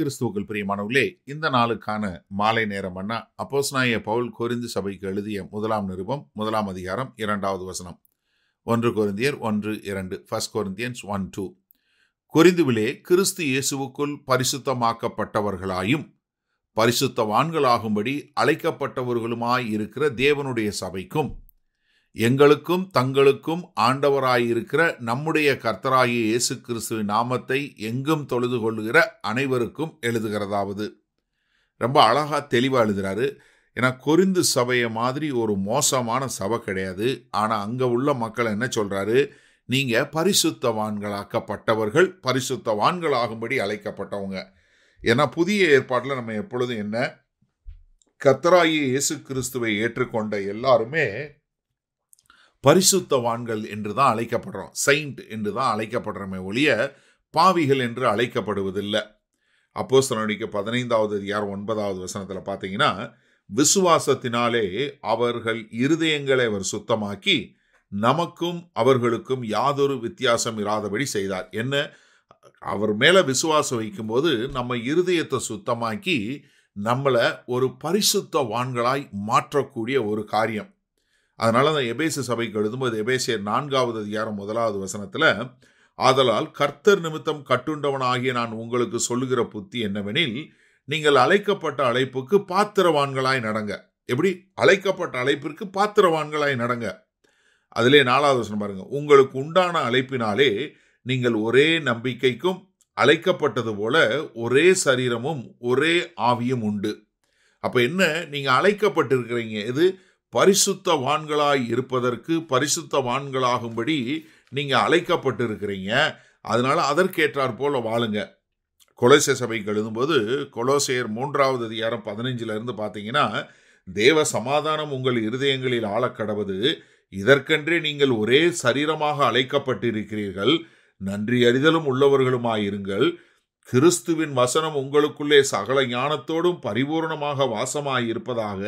கிறிஸ்துவுக்குள் பிரியமானவர்களே இந்த நாளுக்கான மாலை நேரம் அண்ணா நாய பவுல் கொரிந்து சபைக்கு எழுதிய முதலாம் நிருபம் முதலாம் அதிகாரம் இரண்டாவது வசனம் ஒன்று கொரிந்தியர் ஒன்று இரண்டு ஃபர்ஸ்ட் கொருந்தியன்ஸ் ஒன் டூ கொரிந்துவிலே கிறிஸ்து இயேசுவுக்குள் பரிசுத்தமாக்கப்பட்டவர்களாயும் பரிசுத்தவான்களாகும்படி அழைக்கப்பட்டவர்களுமாய் இருக்கிற தேவனுடைய சபைக்கும் எங்களுக்கும் தங்களுக்கும் ஆண்டவராயிருக்கிற நம்முடைய கர்த்தராகிய இயேசு கிறிஸ்துவின் நாமத்தை எங்கும் தொழுது கொள்ளுகிற அனைவருக்கும் எழுதுகிறதாவது ரொம்ப அழகாக தெளிவாக எழுதுகிறாரு ஏன்னா கொரிந்து சபையை மாதிரி ஒரு மோசமான சபை கிடையாது ஆனால் அங்கே உள்ள மக்கள் என்ன சொல்கிறாரு நீங்கள் பரிசுத்தவான்களாக்கப்பட்டவர்கள் பரிசுத்தவான்களாகும்படி அழைக்கப்பட்டவங்க ஏன்னா புதிய ஏற்பாட்டில் நம்ம எப்பொழுதும் என்ன கத்தராயி இயேசு கிறிஸ்துவை ஏற்றுக்கொண்ட எல்லாருமே பரிசுத்தவான்கள் என்று தான் அழைக்கப்படுறோம் செயிண்ட் என்று தான் அழைக்கப்படுறமே ஒழிய பாவிகள் என்று அழைக்கப்படுவதில்லை அப்போ சிலனுக்கு பதினைந்தாவது அதிகார் ஒன்பதாவது வசனத்தில் பார்த்தீங்கன்னா விசுவாசத்தினாலே அவர்கள் இருதயங்களை அவர் சுத்தமாக்கி நமக்கும் அவர்களுக்கும் யாதொரு வித்தியாசம் இராதபடி செய்தார் என்ன அவர் மேலே விசுவாசம் வைக்கும்போது நம்ம இருதயத்தை சுத்தமாக்கி நம்மளை ஒரு பரிசுத்த வான்களாய் மாற்றக்கூடிய ஒரு காரியம் அதனால தான் எபேசு சபைக்கு எழுதும்போது எபேசிய நான்காவது அதிகாரம் முதலாவது வசனத்தில் ஆதலால் கர்த்தர் நிமித்தம் கட்டுண்டவன் ஆகிய நான் உங்களுக்கு சொல்லுகிற புத்தி என்னவெனில் நீங்கள் அழைக்கப்பட்ட அழைப்புக்கு பாத்திரவான்களாய் நடங்க எப்படி அழைக்கப்பட்ட அழைப்பிற்கு பாத்திரவான்களாய் நடங்க அதிலே நாலாவது வசனம் பாருங்கள் உங்களுக்கு உண்டான அழைப்பினாலே நீங்கள் ஒரே நம்பிக்கைக்கும் அழைக்கப்பட்டது போல ஒரே சரீரமும் ஒரே ஆவியும் உண்டு அப்போ என்ன நீங்கள் அழைக்கப்பட்டிருக்கிறீங்க இது பரிசுத்தவான்களாய் இருப்பதற்கு பரிசுத்தவான்களாகும்படி நீங்கள் அழைக்கப்பட்டிருக்கிறீங்க அதனால் அதற்கேற்றாற் போல் வாழுங்க கொலோசை சபைக்கு எழுதும்போது கொலோசையர் மூன்றாவது அதிகாரம் பதினஞ்சிலிருந்து பார்த்தீங்கன்னா தேவ சமாதானம் உங்கள் இருதயங்களில் ஆளக்கடவது இதற்கென்றே நீங்கள் ஒரே சரீரமாக அழைக்கப்பட்டிருக்கிறீர்கள் நன்றி அறிதலும் உள்ளவர்களுமாயிருங்கள் கிறிஸ்துவின் வசனம் உங்களுக்குள்ளே சகல ஞானத்தோடும் பரிபூர்ணமாக வாசமாயிருப்பதாக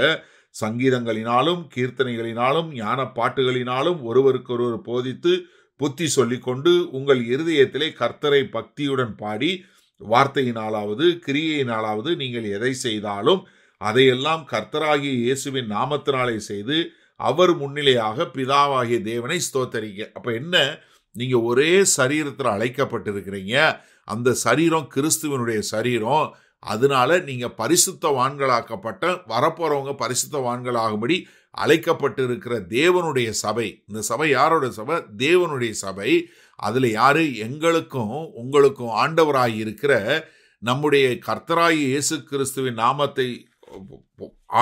சங்கீதங்களினாலும் கீர்த்தனைகளினாலும் ஞான பாட்டுகளினாலும் ஒருவருக்கொருவர் போதித்து புத்தி சொல்லிக்கொண்டு உங்கள் இருதயத்திலே கர்த்தரை பக்தியுடன் பாடி வார்த்தையினாலாவது கிரியையினாலாவது நீங்கள் எதை செய்தாலும் அதையெல்லாம் கர்த்தராகிய இயேசுவின் நாமத்தினாலே செய்து அவர் முன்னிலையாக பிதாவாகிய தேவனை ஸ்தோத்தரிங்க அப்போ என்ன நீங்கள் ஒரே சரீரத்தில் அழைக்கப்பட்டிருக்கிறீங்க அந்த சரீரம் கிறிஸ்துவனுடைய சரீரம் அதனால நீங்கள் வான்களாக்கப்பட்ட வரப்போகிறவங்க பரிசுத்தவான்களாகும்படி அழைக்கப்பட்டிருக்கிற தேவனுடைய சபை இந்த சபை யாரோட சபை தேவனுடைய சபை அதில் யார் எங்களுக்கும் உங்களுக்கும் ஆண்டவராக இருக்கிற நம்முடைய கர்த்தராய் இயேசு கிறிஸ்துவின் நாமத்தை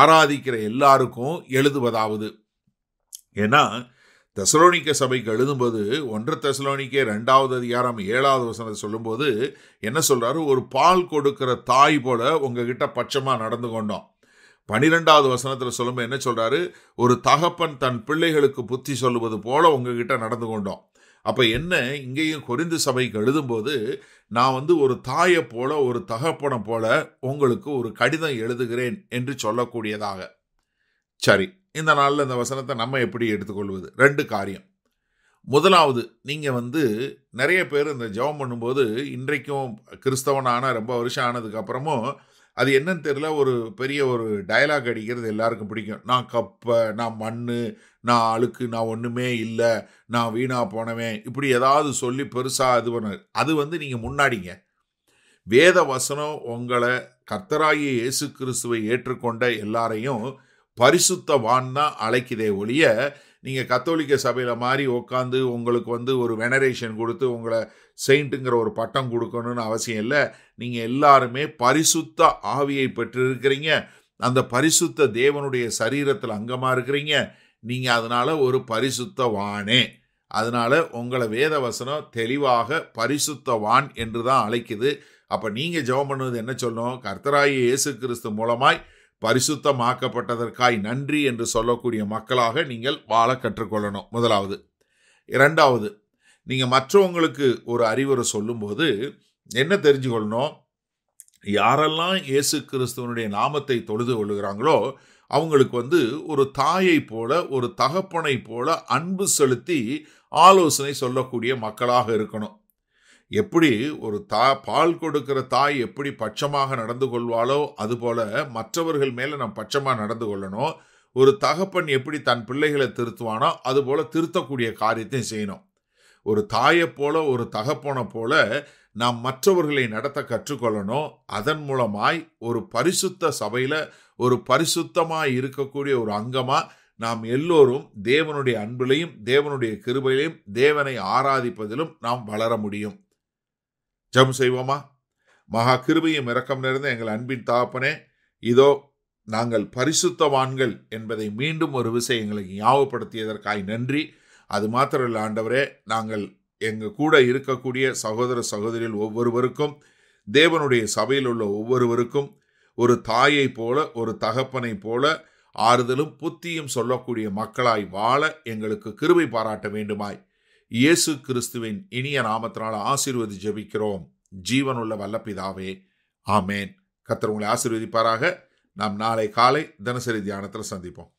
ஆராதிக்கிற எல்லாருக்கும் எழுதுவதாவது ஏன்னா தசலோனிக்க சபைக்கு எழுதும்போது ஒன்று தசலோனிக்கே ரெண்டாவது அதிகாரம் ஏழாவது வசனத்தை சொல்லும்போது என்ன சொல்கிறாரு ஒரு பால் கொடுக்கிற தாய் போல உங்ககிட்ட பட்சமாக நடந்து கொண்டோம் பனிரெண்டாவது வசனத்தில் சொல்லும்போது என்ன சொல்கிறாரு ஒரு தகப்பன் தன் பிள்ளைகளுக்கு புத்தி சொல்லுவது போல உங்ககிட்ட நடந்து கொண்டோம் அப்போ என்ன இங்கேயும் குறிந்து சபைக்கு எழுதும்போது நான் வந்து ஒரு தாயை போல ஒரு தகப்பனை போல உங்களுக்கு ஒரு கடிதம் எழுதுகிறேன் என்று சொல்லக்கூடியதாக சரி இந்த நாளில் இந்த வசனத்தை நம்ம எப்படி எடுத்துக்கொள்வது ரெண்டு காரியம் முதலாவது நீங்கள் வந்து நிறைய பேர் இந்த ஜெபம் பண்ணும்போது இன்றைக்கும் கிறிஸ்தவனான ரொம்ப வருஷம் ஆனதுக்கப்புறமும் அது என்னன்னு தெரில ஒரு பெரிய ஒரு டயலாக் அடிக்கிறது எல்லாருக்கும் பிடிக்கும் நான் கப்பை நான் மண் நான் அழுக்கு நான் ஒன்றுமே இல்லை நான் வீணாக போனவேன் இப்படி ஏதாவது சொல்லி பெருசாக இது பண்ண அது வந்து நீங்கள் முன்னாடிங்க வேத வசனம் உங்களை கர்த்தராகி இயேசு கிறிஸ்துவை ஏற்றுக்கொண்ட எல்லாரையும் பரிசுத்தவான்னா தான் அழைக்குதே ஒழிய நீங்கள் கத்தோலிக்க சபையில் மாதிரி உட்காந்து உங்களுக்கு வந்து ஒரு வெனரேஷன் கொடுத்து உங்களை செயின்ட்டுங்கிற ஒரு பட்டம் கொடுக்கணும்னு அவசியம் இல்லை நீங்கள் எல்லாருமே பரிசுத்த ஆவியை பெற்றிருக்கிறீங்க அந்த பரிசுத்த தேவனுடைய சரீரத்தில் அங்கமாக இருக்கிறீங்க நீங்கள் அதனால் ஒரு பரிசுத்தவானே அதனால் உங்களை வேத வசனம் தெளிவாக பரிசுத்தவான் என்று தான் அழைக்குது அப்போ நீங்கள் ஜெபம் பண்ணுவது என்ன சொல்லணும் கர்த்தராய இயேசு கிறிஸ்து மூலமாய் பரிசுத்தமாக்கப்பட்டதற்காய் நன்றி என்று சொல்லக்கூடிய மக்களாக நீங்கள் வாழ கற்றுக்கொள்ளணும் முதலாவது இரண்டாவது நீங்கள் மற்றவங்களுக்கு ஒரு அறிவுரை சொல்லும்போது என்ன தெரிஞ்சுக்கொள்ளணும் யாரெல்லாம் இயேசு கிறிஸ்துவனுடைய நாமத்தை தொழுது கொள்ளுகிறாங்களோ அவங்களுக்கு வந்து ஒரு தாயை போல ஒரு தகப்பனை போல அன்பு செலுத்தி ஆலோசனை சொல்லக்கூடிய மக்களாக இருக்கணும் எப்படி ஒரு தா பால் கொடுக்கிற தாய் எப்படி பட்சமாக நடந்து கொள்வாளோ அதுபோல மற்றவர்கள் மேலே நாம் பட்சமாக நடந்து கொள்ளணும் ஒரு தகப்பன் எப்படி தன் பிள்ளைகளை திருத்துவானோ அதுபோல திருத்தக்கூடிய காரியத்தையும் செய்யணும் ஒரு தாயை போல ஒரு தகப்பனை போல நாம் மற்றவர்களை நடத்த கற்றுக்கொள்ளணும் அதன் மூலமாய் ஒரு பரிசுத்த சபையில் ஒரு பரிசுத்தமாக இருக்கக்கூடிய ஒரு அங்கமாக நாம் எல்லோரும் தேவனுடைய அன்பிலையும் தேவனுடைய கிருபையிலையும் தேவனை ஆராதிப்பதிலும் நாம் வளர முடியும் ஜம் செய்வோமா மகா கிருபையும் இறக்கம் நிறைந்த எங்கள் அன்பின் தாப்பனே இதோ நாங்கள் பரிசுத்தவான்கள் என்பதை மீண்டும் ஒரு விசை எங்களுக்கு ஞாபகப்படுத்தியதற்காய் நன்றி அது மாத்திரம் ஆண்டவரே நாங்கள் எங்கள் கூட இருக்கக்கூடிய சகோதர சகோதரியில் ஒவ்வொருவருக்கும் தேவனுடைய சபையில் உள்ள ஒவ்வொருவருக்கும் ஒரு தாயை போல ஒரு தகப்பனை போல ஆறுதலும் புத்தியும் சொல்லக்கூடிய மக்களாய் வாழ எங்களுக்கு கிருபை பாராட்ட வேண்டுமாய் இயேசு கிறிஸ்துவின் இனிய நாமத்தினால் ஆசீர்வதி ஜெபிக்கிறோம் ஜீவனுள்ள வல்லப்பிதாவே ஆமேன் கத்தர் உங்களை ஆசீர்வதிப்பாராக நாம் நாளை காலை தினசரி தியானத்தில் சந்திப்போம்